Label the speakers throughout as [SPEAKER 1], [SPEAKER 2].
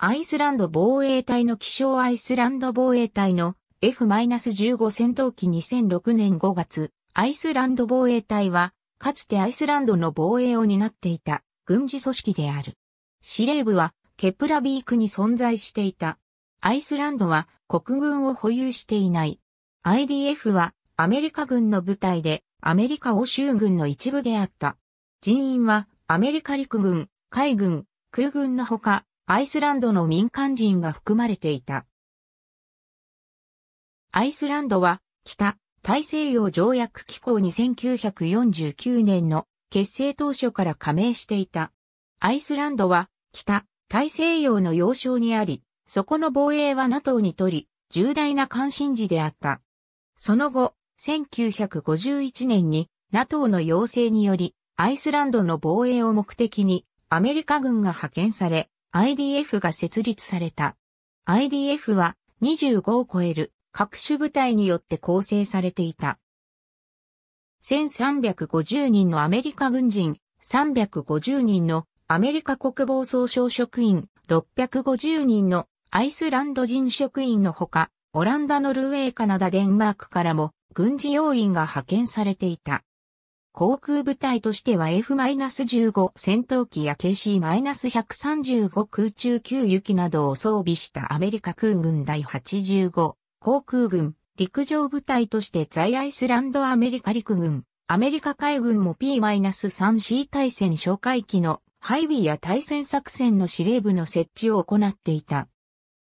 [SPEAKER 1] アイスランド防衛隊の気象アイスランド防衛隊の F-15 戦闘機2006年5月、アイスランド防衛隊は、かつてアイスランドの防衛を担っていた軍事組織である。司令部はケプラビークに存在していた。アイスランドは国軍を保有していない。IDF はアメリカ軍の部隊でアメリカ欧州軍の一部であった。人員はアメリカ陸軍、海軍、空軍のほかアイスランドの民間人が含まれていた。アイスランドは北大西洋条約機構に1949年の結成当初から加盟していた。アイスランドは北大西洋の要衝にあり、そこの防衛は NATO にとり、重大な関心事であった。その後、1951年に NATO の要請により、アイスランドの防衛を目的にアメリカ軍が派遣され、IDF が設立された。IDF は25を超える各種部隊によって構成されていた。1350人のアメリカ軍人、350人のアメリカ国防総省職員、650人のアイスランド人職員のほか、オランダ、ノルウェー、カナダ、デンマークからも軍事要員が派遣されていた。航空部隊としては F-15 戦闘機や KC-135 空中給油機などを装備したアメリカ空軍第85航空軍陸上部隊として在アイスランドアメリカ陸軍アメリカ海軍も P-3C 対戦哨戒機の配備や対戦作戦の司令部の設置を行っていた。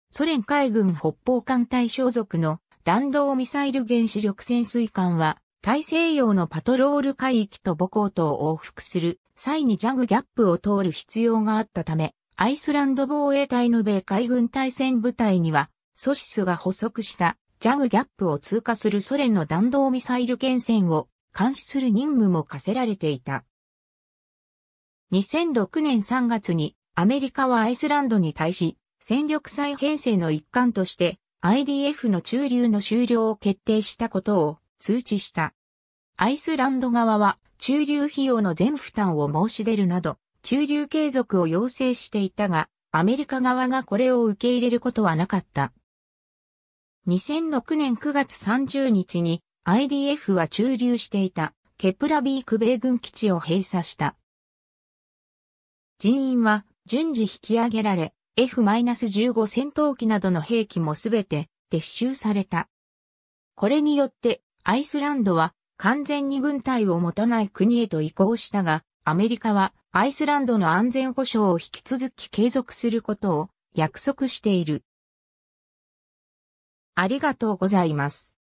[SPEAKER 1] ソ連海軍北方艦隊所属の弾道ミサイル原子力潜水艦は大西洋のパトロール海域と母港とを往復する際にジャグギャップを通る必要があったため、アイスランド防衛隊の米海軍対戦部隊には、ソシスが捕捉したジャグギャップを通過するソ連の弾道ミサイル艦船を監視する任務も課せられていた。2006年3月にアメリカはアイスランドに対し戦力再編成の一環として IDF の駐留の終了を決定したことを通知した。アイスランド側は駐留費用の全負担を申し出るなど、駐留継続を要請していたが、アメリカ側がこれを受け入れることはなかった。2006年9月30日に IDF は駐留していたケプラビーク米軍基地を閉鎖した。人員は順次引き上げられ、F-15 戦闘機などの兵器もすべて撤収された。これによってアイスランドは完全に軍隊を持たない国へと移行したが、アメリカはアイスランドの安全保障を引き続き継続することを約束している。ありがとうございます。